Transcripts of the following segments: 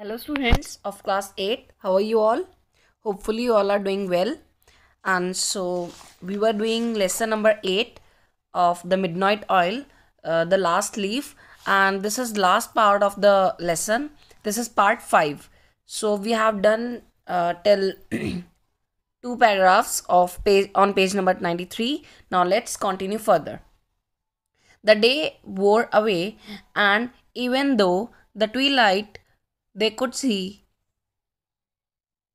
hello students of class 8 how are you all hopefully you all are doing well and so we were doing lesson number 8 of the midnight oil uh, the last leaf and this is last part of the lesson this is part 5 so we have done uh, till two paragraphs of page on page number 93 now let's continue further the day wore away and even though the twilight they could see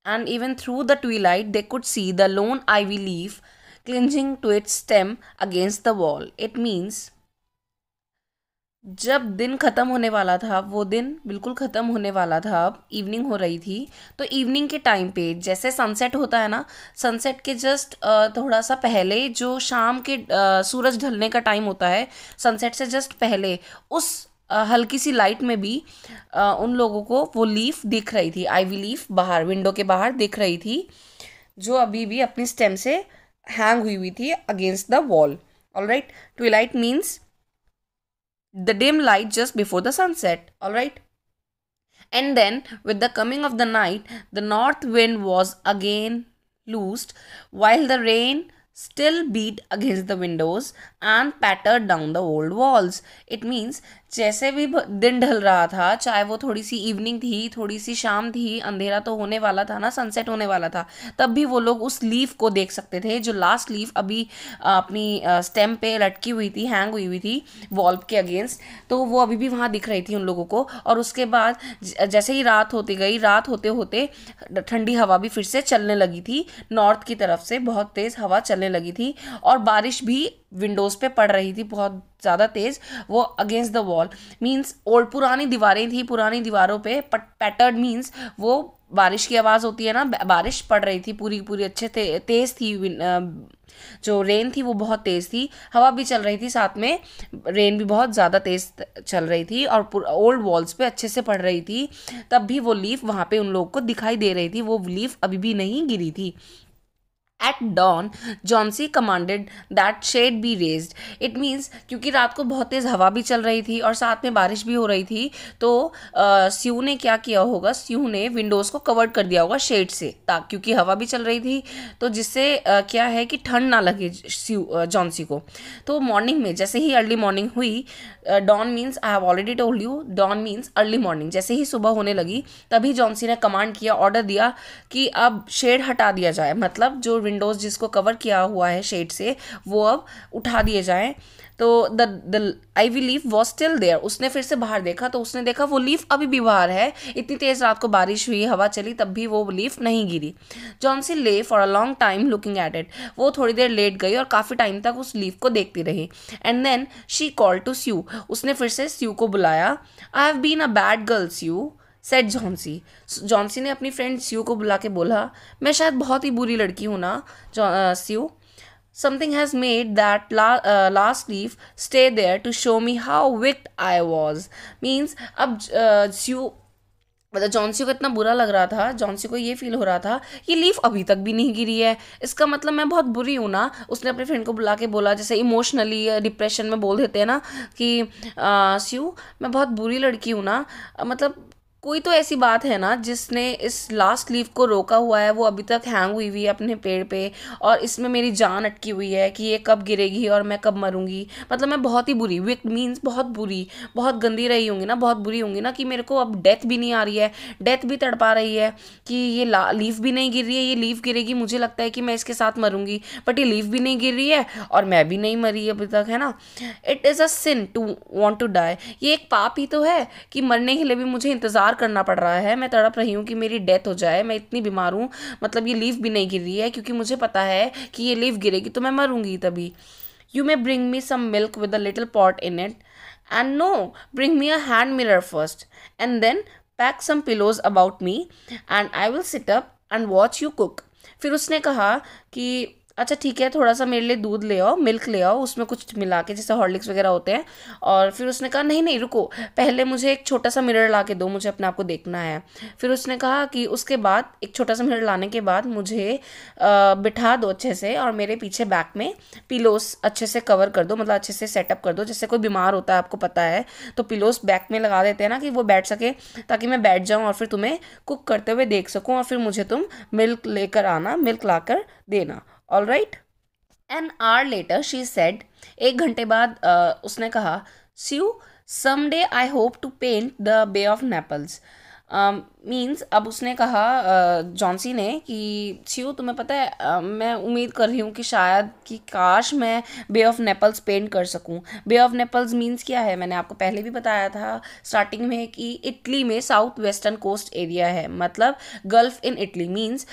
and even through the twilight they could see the lone ivy leaf clinging to its stem against the wall it means जब दिन ख़त्म होने वाला था वो दिन बिल्कुल ख़त्म होने वाला था अब इवनिंग हो रही थी तो इवनिंग के टाइम पे जैसे सनसेट होता है ना सनसेट के जस्ट थोड़ा सा पहले जो शाम के सूरज ढलने का टाइम होता है सनसेट से जस्ट पहले उस हल्की सी लाइट में भी उन लोगों को वो लीफ दिख रही थी आईवी लीफ बाहर विंडो के बाहर दिख रही थी जो अभी भी अपनी स्टेम से हैंग हुई हुई थी against the wall all right twilight means the dim light just before the sunset all right and then with the coming of the night the north wind was again loosed while the rain still beat against the windows and pattered down the old walls it means जैसे भी दिन ढल रहा था चाहे वो थोड़ी सी evening थी थोड़ी सी शाम थी अंधेरा तो होने वाला था ना सनसेट होने वाला था तब भी वो लोग उस लीफ को देख सकते थे जो लास्ट लीफ अभी अपनी स्टेम पे लटकी हुई थी हैंग हुई हुई थी वॉल्व के अगेंस्ट तो वो अभी भी वहाँ दिख रही थी उन लोगों को और उसके बाद जैसे ही रात होती गई रात होते होते ठंडी हवा भी फिर से चलने लगी थी नॉर्थ की तरफ से बहुत तेज़ हवा चलने लगी थी और बारिश भी विंडोज़ पे पड़ रही थी बहुत ज़्यादा तेज़ वो against the wall means old पुरानी दीवारें थी पुरानी दीवारों पे पट पैटर्ड मीन्स वो बारिश की आवाज़ होती है ना बारिश पड़ रही थी पूरी पूरी अच्छे ते, तेज़ थी जो रेन थी वो बहुत तेज़ थी हवा भी चल रही थी साथ में रेन भी बहुत ज़्यादा तेज़ चल रही थी और ओल्ड वॉल्स पे अच्छे से पड़ रही थी तब भी वो लीफ वहाँ पे उन लोग को दिखाई दे रही थी वो लीफ अभी भी नहीं गिरी थी at dawn Johnsy commanded that shade be raised it means क्योंकि रात को बहुत तेज़ हवा भी चल रही थी और साथ में बारिश भी हो रही थी तो स्यू ने क्या किया होगा स्यू ने विंडोज़ को कवर कर दिया होगा शेड से ताकि क्योंकि हवा भी चल रही थी तो जिससे uh, क्या है कि ठंड ना लगे स्यू जॉन्सी को तो मॉर्निंग में जैसे ही अर्ली मॉर्निंग हुई dawn means I have already told you dawn means early morning जैसे ही सुबह होने लगी तभी जॉन्सी ने कमांड किया ऑर्डर दिया कि अब शेड हटा दिया जाए मतलब जो विंडोज़ जिसको कवर किया हुआ है शेड से वो अब उठा दिए जाए तो the the ivy leaf was still there उसने फिर से बाहर देखा तो उसने देखा वो लीफ अभी भी बाहर है इतनी तेज़ रात को बारिश हुई हवा चली तब भी वो लीफ नहीं गिरी Johnsy lay for a long time looking at it वो थोड़ी देर लेट गई और काफ़ी टाइम तक उस लीफ को देखती रही and then she call to Sue उसने फिर से स्यू को बुलाया I have been a bad girl Sue said Johnsy Johnsy ने अपनी फ्रेंड सीओ को बुला के बोला मैं शायद बहुत ही बुरी लड़की हूँ ना so something has made that last leaf stay there to show me how wicked I was means अब सीओ uh, मतलब जॉन्सी को इतना बुरा लग रहा था जॉन्सी को ये फील हो रहा था कि लीफ अभी तक भी नहीं गिरी है इसका मतलब मैं बहुत बुरी हूँ ना उसने अपने फ्रेंड को बुला के बोला जैसे इमोशनली डिप्रेशन uh, में बोल देते हैं ना कि स्यू uh, मैं बहुत बुरी लड़की हूँ ना मतलब कोई तो ऐसी बात है ना जिसने इस लास्ट लीव को रोका हुआ है वो अभी तक हैंग हुई हुई है अपने पेड़ पे और इसमें मेरी जान अटकी हुई है कि ये कब गिरेगी और मैं कब मरूंगी मतलब मैं बहुत ही बुरी विक मीन्स बहुत बुरी बहुत गंदी रही होंगी ना बहुत बुरी होंगी ना कि मेरे को अब डेथ भी नहीं आ रही है डेथ भी तड़पा रही है कि ये लीव भी नहीं गिर रही है ये लीव गिरेगी मुझे लगता है कि मैं इसके साथ मरूंगी बट ये लीव भी नहीं गिर रही है और मैं भी नहीं मरी अभी तक है ना it is a sin to want to die ये एक पाप ही तो है कि मरने के लिए भी मुझे इंतज़ार इंतज़ार करना पड़ रहा है मैं तड़प रही हूँ कि मेरी डेथ हो जाए मैं इतनी बीमार हूँ मतलब ये लीव भी नहीं गिर रही है क्योंकि मुझे पता है कि ये लीव गिरेगी तो मैं मरूंगी तभी you may bring me some milk with a little port in it and no bring me a hand mirror first and then pack some pillows about me and I will sit up and watch you cook फिर उसने कहा कि अच्छा ठीक है थोड़ा सा मेरे लिए दूध ले आओ मिल्क ले आओ उसमें कुछ मिला के जैसे हॉर्लिक्स वगैरह होते हैं और फिर उसने कहा नहीं नहीं रुको पहले मुझे एक छोटा सा मिरर ला के दो मुझे अपने आप को देखना है फिर उसने कहा कि उसके बाद एक छोटा सा मिरर लाने के बाद मुझे आ, बिठा दो अच्छे से और मेरे पीछे बैक में पिलोस अच्छे से कवर कर दो मतलब अच्छे से सेटअप कर दो जैसे कोई बीमार होता है आपको पता है तो पिलोस बैक में लगा देते हैं ना कि वो बैठ सके ताकि मैं बैठ जाऊँ और फिर तुम्हें कुक करते हुए देख सकूँ और फिर मुझे तुम मिल्क लेकर आना मिल्क ला देना all right an hour later she said एक घंटे बाद uh, उसने कहा some day I hope to paint the Bay of Naples means अब उसने कहा जॉन्सी uh, ने कि शिव तुम्हें पता है uh, मैं उम्मीद कर रही हूँ कि शायद कि काश मैं बे ऑफ नेपल्स पेंट कर सकूँ बे ऑफ नेपल्स मीन्स क्या है मैंने आपको पहले भी बताया था स्टार्टिंग में कि इटली में साउथ वेस्टर्न कोस्ट एरिया है मतलब गल्फ इन इटली मीन्स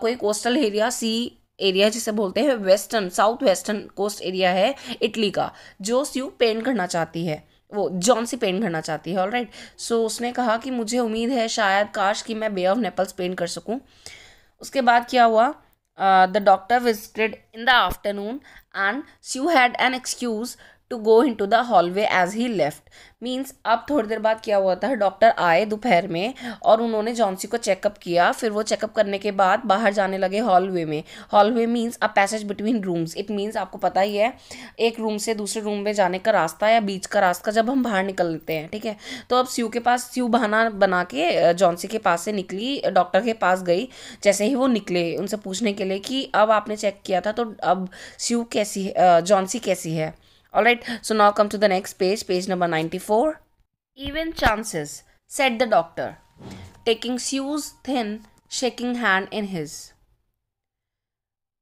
कोई कोस्टल एरिया सी एरिया जिसे बोलते हैं western south western coast area है इटली का जो स्यू पेंट करना चाहती है वो जॉन सी पेंट करना चाहती है ऑल राइट सो उसने कहा कि मुझे उम्मीद है शायद काश कि मैं बे ऑफ नेपल्स पेंट कर सकूँ उसके बाद क्या हुआ the doctor visited in the afternoon and Sue had an excuse to go into the hallway as he left means अब थोड़ी देर बाद क्या हुआ था डॉक्टर आए दोपहर में और उन्होंने जॉन्सी को चेकअप किया फिर वो चेकअप करने के बाद बाहर जाने लगे हॉलवे में hallway means a passage between rooms it means आपको पता ही है एक रूम से दूसरे रूम में जाने का रास्ता या बीच का रास्ता जब हम बाहर निकलते हैं ठीक है तो अब स्यू के पास स्यू बहाना बना के जॉन्सी के पास से निकली डॉक्टर के पास गई जैसे ही वो निकले उनसे पूछने के लिए कि अब आपने चेक किया था तो अब स्यू कैसी है जॉन्सी कैसी है all right so now come to the next page, page number 94. Even chances, said the doctor, taking Sue's thin, shaking hand in his.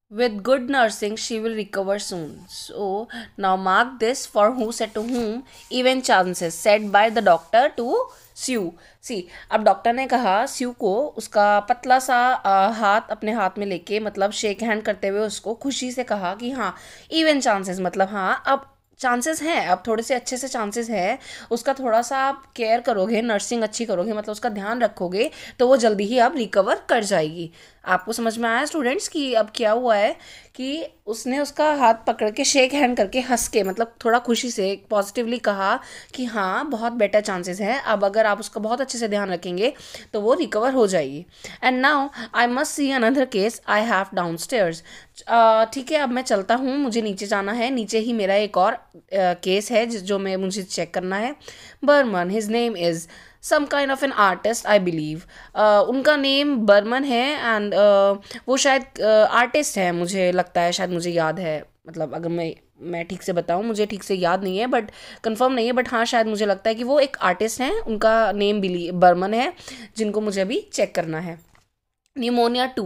With good nursing, she will recover soon. So, now mark this for who said to whom, even chances said by the doctor to स्यू सी अब doctor ने कहा स्यू को उसका पतला सा आ, हाथ अपने हाथ में लेके मतलब शेक हैंड करते हुए उसको खुशी से कहा कि हाँ इवन चांसेस मतलब हाँ अब चांसेस हैं आप थोड़े से अच्छे से चांसेस है उसका थोड़ा सा आप केयर करोगे नर्सिंग अच्छी करोगे मतलब उसका ध्यान रखोगे तो वो जल्दी ही आप रिकवर कर जाएगी आपको समझ में आया स्टूडेंट्स कि अब क्या हुआ है कि उसने उसका हाथ पकड़ के शेक हैंड करके हंस के मतलब थोड़ा खुशी से पॉजिटिवली कहा कि हाँ बहुत बेटर चांसेस हैं अब अगर आप उसका बहुत अच्छे से ध्यान रखेंगे तो वो रिकवर हो जाएगी and now I must see another case I have downstairs ठीक है अब मैं चलता हूँ मुझे नीचे जाना है नीचे ही मेरा एक और केस uh, है जो मैं मुझे चेक करना है Berman his name is some kind of an artist I believe उनका नेम बर्मन है एंड uh, वो शायद आर्टिस्ट uh, है मुझे लगता है शायद मुझे याद है मतलब अगर मैं मैं ठीक से बताऊं मुझे ठीक से याद नहीं है बट कंफर्म नहीं है बट हाँ शायद मुझे लगता है कि वो एक आर्टिस्ट हैं उनका नेम बिली बर्मन है जिनको मुझे अभी चेक करना है न्यूमोनिया टू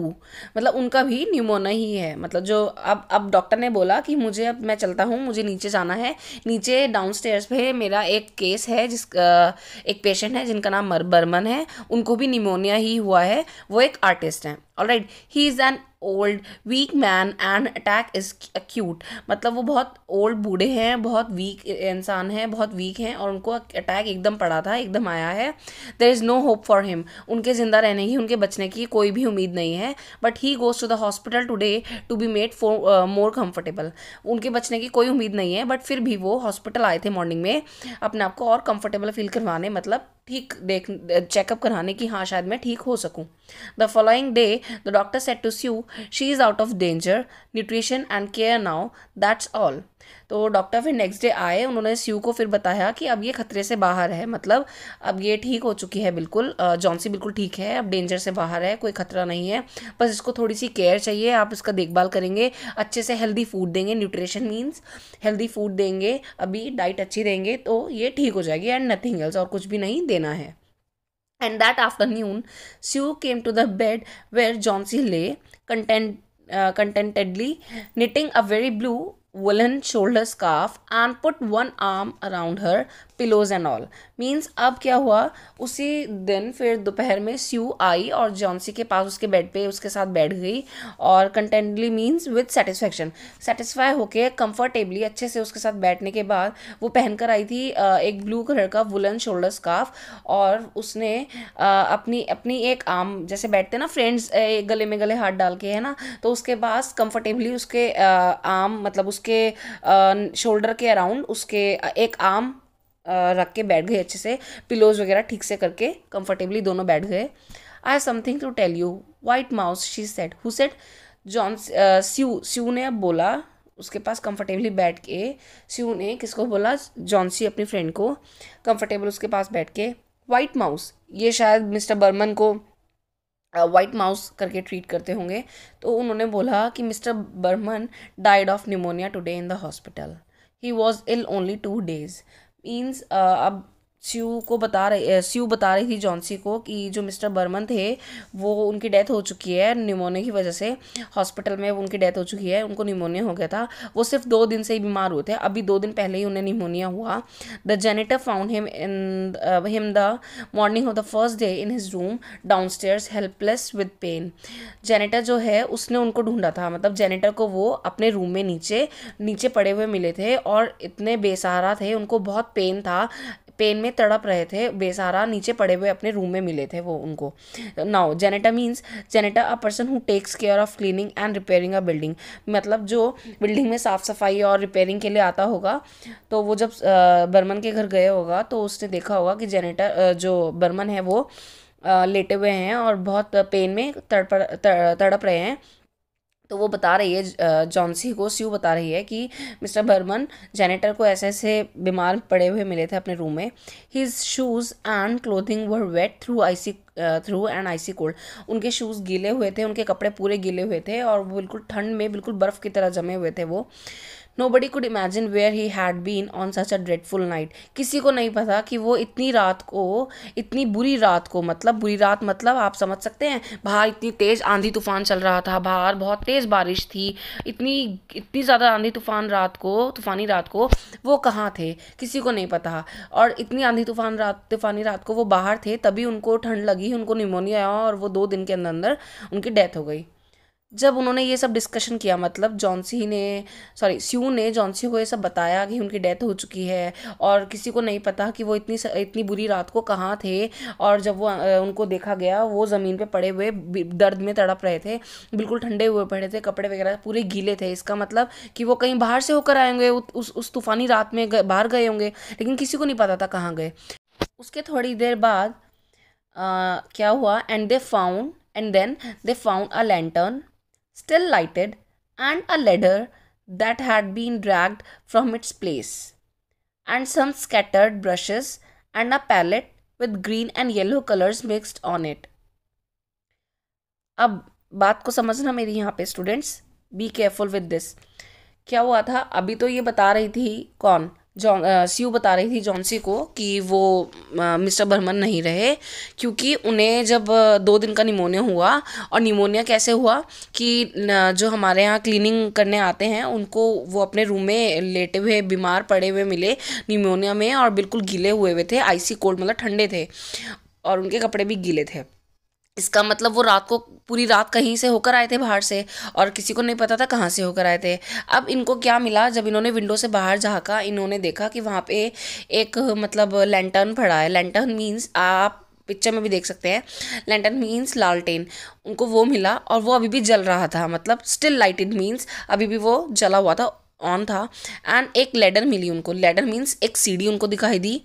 मतलब उनका भी न्यूमोना ही है मतलब जो अब अब डॉक्टर ने बोला कि मुझे अब मैं चलता हूँ मुझे नीचे जाना है नीचे डाउन स्टेयर्स पे मेरा एक केस है जिस एक पेशेंट है जिनका नाम बर्मन है उनको भी निमोनिया ही हुआ है वो एक आर्टिस्ट हैं alright he is an old weak man and attack is acute मतलब वो बहुत ओल्ड बूढ़े हैं बहुत वीक इंसान हैं बहुत वीक हैं और उनको अटैक एकदम पड़ा था एकदम आया है there is no hope for him उनके ज़िंदा रहने की उनके बचने की कोई भी उम्मीद नहीं है but he goes to the hospital today to be made for more comfortable उनके बचने की कोई उम्मीद नहीं है बट फिर भी वो हॉस्पिटल आए थे मॉर्निंग में अपने आप को और कम्फर्टेबल फील करवाने मतलब ठीक देख चेकअप कराने की हाँ शायद मैं ठीक हो सकूँ the following day the doctor said to Sue she is out of danger nutrition and care now that's all तो डॉक्टर फिर नेक्स्ट डे आए उन्होंने स्यू को फिर बताया कि अब ये खतरे से बाहर है मतलब अब ये ठीक हो चुकी है बिल्कुल जॉन्सी बिल्कुल ठीक है अब डेंजर से बाहर है कोई खतरा नहीं है बस इसको थोड़ी सी केयर चाहिए आप इसका देखभाल करेंगे अच्छे से हेल्दी फूड देंगे न्यूट्रिशन मीन्स हेल्दी फूड देंगे अभी डाइट अच्छी देंगे तो ये ठीक हो जाएगी एंड नथिंग एल्स और कुछ भी नहीं देना है and that afternoon Sue came to the bed where Johnsy lay content contentedly knitting a very blue woolen shoulder scarf and put one arm around her pillows and all means अब क्या हुआ उसी दिन फिर दोपहर में स्यू आई और जॉन्सी के पास उसके बेड पे उसके साथ बैठ गई और contently means with satisfaction satisfy होके कंफर्टेबली अच्छे से उसके साथ बैठने के बाद वो पहनकर आई थी एक ब्लू कलर का वुलन शोल्डर स्काफ और उसने अपनी अपनी एक आम जैसे बैठते ना फ्रेंड्स गले में गले हाथ डाल के है ना तो उसके पास कंफर्टेबली उसके आम मतलब उसके शोल्डर के अराउंड उसके एक आम रख के बैठ गए अच्छे से पिलोज वगैरह ठीक से करके कंफर्टेबली दोनों बैठ गए I have something to tell you white mouse she said who said John Sue Sue ने अब बोला उसके पास कंफर्टेबली बैठ के स्यू ने किसको बोला जॉन्सी अपनी फ्रेंड को कंफर्टेबल उसके पास बैठ के वाइट माउस ये शायद मिस्टर बर्मन को वाइट माउस करके ट्रीट करते होंगे तो उन्होंने बोला कि Mister Berman died of pneumonia today in the hospital he was ill only two days means uh, शिव को बता रही शिव बता रही थी जॉन्सी को कि जो मिस्टर बर्मन थे वो उनकी डेथ हो चुकी है निमोनिया की वजह से हॉस्पिटल में उनकी डेथ हो चुकी है उनको निमोनिया हो गया था वो सिर्फ दो दिन से ही बीमार हुए थे अभी दो दिन पहले ही उन्हें निमोनिया हुआ the janitor found him in him the morning of the first day in his room downstairs helpless with pain janitor जो है उसने उनको ढूंढा था मतलब जेनेटर को वो अपने रूम में नीचे नीचे पड़े हुए मिले थे और इतने बेसहारा थे उनको बहुत पेन था पेन में तड़प रहे थे बेसारा नीचे पड़े हुए अपने रूम में मिले थे वो उनको now janitor means janitor a person who takes care of cleaning and repairing a building मतलब जो बिल्डिंग में साफ़ सफाई और रिपेयरिंग के लिए आता होगा तो वो जब बर्मन के घर गए होगा तो उसने देखा होगा कि जेनेटा जो बर्मन है वो लेटे हुए हैं और बहुत पेन में तड़प तड़प रहे हैं तो वो बता रही है जॉन्सी को स्यू बता रही है कि मिस्टर बर्मन जेनेटर को ऐसे ऐसे बीमार पड़े हुए मिले थे अपने रूम में his shoes and clothing were wet through icy through and icy cold उनके शूज़ गीले हुए थे उनके कपड़े पूरे गीले हुए थे और बिल्कुल ठंड में बिल्कुल बर्फ़ की तरह जमे हुए थे वो nobody could imagine where he had been on such a dreadful night किसी को नहीं पता कि वो इतनी रात को इतनी बुरी रात को मतलब बुरी रात मतलब आप समझ सकते हैं बाहर इतनी तेज़ आंधी तूफान चल रहा था बाहर बहुत तेज़ बारिश थी इतनी इतनी ज़्यादा आंधी तूफान रात को तूफ़ानी रात को वो कहाँ थे किसी को नहीं पता और इतनी आंधी तूफान रात तूफ़ानी रात को वो बाहर थे तभी उनको ठंड लगी उनको निमोनिया आया और वो दो दिन के अंदर अंदर उनकी डेथ हो गई जब उन्होंने ये सब डिस्कशन किया मतलब जॉन्सी ने सॉरी स्यू ने जॉन्सी को ये सब बताया कि उनकी डेथ हो चुकी है और किसी को नहीं पता कि वो इतनी इतनी बुरी रात को कहाँ थे और जब वो उनको देखा गया वो ज़मीन पे पड़े हुए दर्द में तड़प रहे थे बिल्कुल ठंडे हुए पड़े थे कपड़े वगैरह पूरे गीले थे इसका मतलब कि वो कहीं बाहर से होकर आए होंगे उस उस तूफ़ानी रात में बाहर गए होंगे लेकिन किसी को नहीं पता था कहाँ गए उसके थोड़ी देर बाद क्या हुआ and they found and then they found a lantern still lighted, and a ladder that had been dragged from its place, and some scattered brushes and a palette with green and yellow colors mixed on it. अब बात को समझना मेरी यहाँ पे students be careful with this क्या हुआ था अभी तो ये बता रही थी कौन जॉन यू बता रही थी जॉनसी को कि वो मिस्टर बर्मन नहीं रहे क्योंकि उन्हें जब दो दिन का निमोनिया हुआ और निमोनिया कैसे हुआ कि जो हमारे यहाँ क्लीनिंग करने आते हैं उनको वो अपने रूम में लेटे हुए बीमार पड़े हुए मिले निमोनिया में और बिल्कुल गीले हुए हुए थे आईसी कोल्ड मतलब ठंडे थे और उनके कपड़े भी गीले थे इसका मतलब वो रात को पूरी रात कहीं से होकर आए थे बाहर से और किसी को नहीं पता था कहाँ से होकर आए थे अब इनको क्या मिला जब इन्होंने विंडो से बाहर झाँका इन्होंने देखा कि वहाँ पे एक मतलब लैंटर्न पड़ा है लैंटर्न मीन्स आप पिक्चर में भी देख सकते हैं लैंटर्न मीन्स लालटेन उनको वो मिला और वो अभी भी जल रहा था मतलब स्टिल लाइटेड मीन्स अभी भी वो जला हुआ था ऑन था एंड एक लेडर मिली उनको लेडर मीन्स एक सीढ़ी उनको दिखाई दी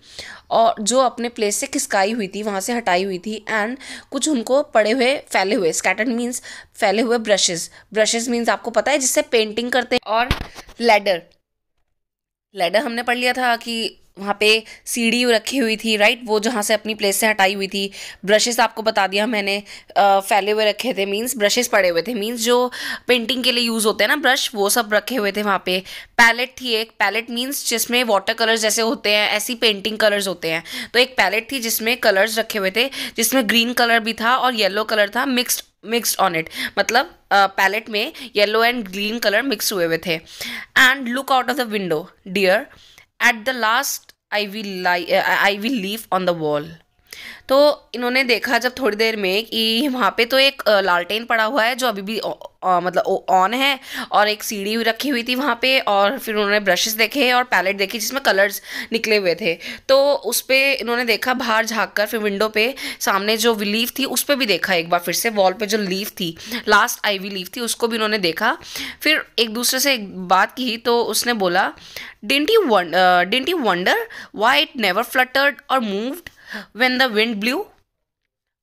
और जो अपने प्लेस से खिसकाई हुई थी वहाँ से हटाई हुई थी एंड कुछ उनको पड़े हुए फैले हुए स्कैटर्ड मीन्स फैले हुए ब्रशेस ब्रशेस मीन्स आपको पता है जिससे पेंटिंग करते हैं और लेडर लेडर हमने पढ़ लिया था कि वहाँ पे सीढ़ी रखी हुई थी राइट वो जहाँ से अपनी प्लेस से हटाई हुई थी ब्रशेस आपको बता दिया मैंने आ, फैले हुए रखे थे मीन्स ब्रशेस पड़े हुए थे मीन्स जो पेंटिंग के लिए यूज़ होते हैं ना ब्रश वो सब रखे हुए थे वहाँ पे पैलेट थी एक पैलेट मीन्स जिसमें वाटर कलर्स जैसे होते हैं ऐसी पेंटिंग कलर्स होते हैं तो एक पैलेट थी जिसमें कलर्स रखे हुए थे जिसमें ग्रीन कलर भी था और येलो कलर था मिक्सड मिक्सड ऑन इट मतलब पैलेट में yellow and green colour mix हुए हुए थे and look out of the window dear At the last, I will, li- uh, I will leave on the wall. तो इन्होंने देखा जब थोड़ी देर में कि वहाँ पे तो एक लालटेन पड़ा हुआ है जो अभी भी आ, मतलब ऑन है और एक सीढ़ी रखी हुई थी वहाँ पे और फिर उन्होंने ब्रशेस देखे और पैलेट देखी जिसमें कलर्स निकले हुए थे तो उस पर इन्होंने देखा बाहर झाँक कर फिर विंडो पे सामने जो लीफ थी उस पर भी देखा एक बार फिर से वॉल पे जो लीफ थी लास्ट आईवी लीफ थी उसको भी इन्होंने देखा फिर एक दूसरे से एक बात की तो उसने बोला डिंटी डिंटी wonder why it never fluttered और moved When the Wind Blew?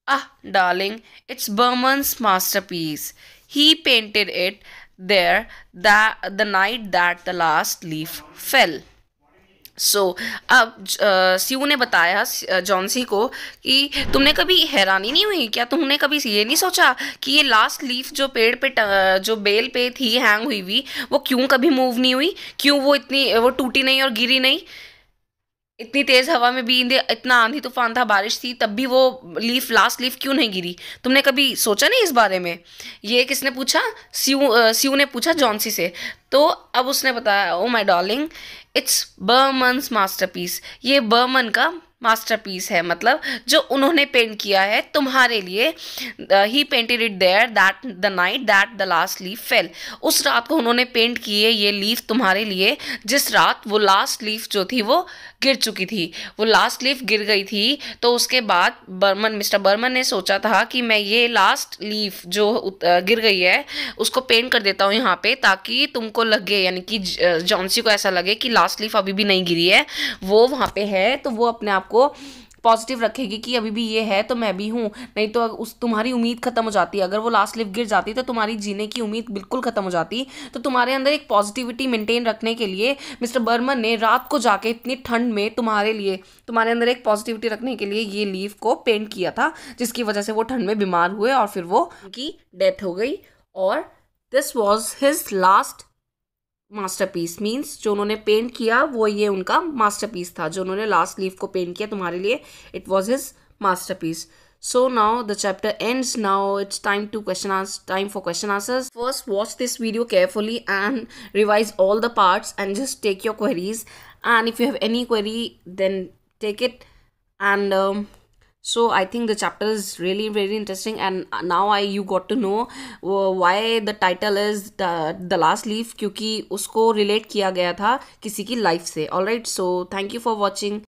Ah, darling, it's Berman's masterpiece. He painted it there the the night that the last leaf fell. So so, अब सीयू ने बताया जॉनसी को कि तुमने कभी हैरानी नहीं हुई क्या तुमने कभी ये नहीं सोचा कि ये लास्ट लीफ जो पेड़ पे जो बेल पे थी हैंग हुई हुई वो क्यों कभी मूव नहीं हुई क्यों वो इतनी वो टूटी नहीं और गिरी नहीं इतनी तेज़ हवा में भी इतना आंधी तूफान था बारिश थी तब भी वो लीफ लास्ट लीफ क्यों नहीं गिरी तुमने कभी सोचा नहीं इस बारे में ये किसने पूछा सीयू सीयू ने पूछा जॉन्सी से तो अब उसने बताया oh my darling it's Behrman masterpiece ये बर्मन का मास्टरपीस है मतलब जो उन्होंने पेंट किया है तुम्हारे लिए ही painted it there that the night that the last leaf fell उस रात को उन्होंने पेंट किए ये लीफ तुम्हारे लिए जिस रात वो लास्ट लीफ जो थी वो गिर चुकी थी वो लास्ट लीफ गिर गई थी तो उसके बाद बर्मन मिस्टर बर्मन ने सोचा था कि मैं ये लास्ट लीफ जो गिर गई है उसको पेंट कर देता हूँ यहाँ पे ताकि तुमको लगे यानी कि जॉन्सी को ऐसा लगे कि लास्ट लीफ अभी भी नहीं गिरी है वो वहाँ पे है तो वो अपने आप को पॉजिटिव रखेगी कि अभी भी ये है तो मैं भी हूँ नहीं तो उस तुम्हारी उम्मीद खत्म हो जाती है अगर वो लास्ट लिफ्ट गिर जाती तो तुम्हारी जीने की उम्मीद बिल्कुल खत्म हो जाती तो तुम्हारे अंदर एक पॉजिटिविटी मेंटेन रखने के लिए मिस्टर बर्मन ने रात को जाके इतनी ठंड में तुम्हारे लिए तुम्हारे अंदर एक पॉजिटिविटी रखने के लिए ये लीव को पेंट किया था जिसकी वजह से वो ठंड में बीमार हुए और फिर वो उनकी डेथ हो गई और this was his last masterpiece means जो उन्होंने पेंट किया वो ये उनका मास्टर पीस था जो उन्होंने लास्ट लीफ को पेंट किया तुम्हारे लिए it was his masterpiece so now the chapter ends now it's time to question time for question answers first watch this video carefully and revise all the parts and just take your queries and if you have any query then take it and so i think the chapter is really very interesting and now i you got to know uh, why the title is the, the last leaf kyunki usko relate kiya gaya tha kisi ki life se all right so thank you for watching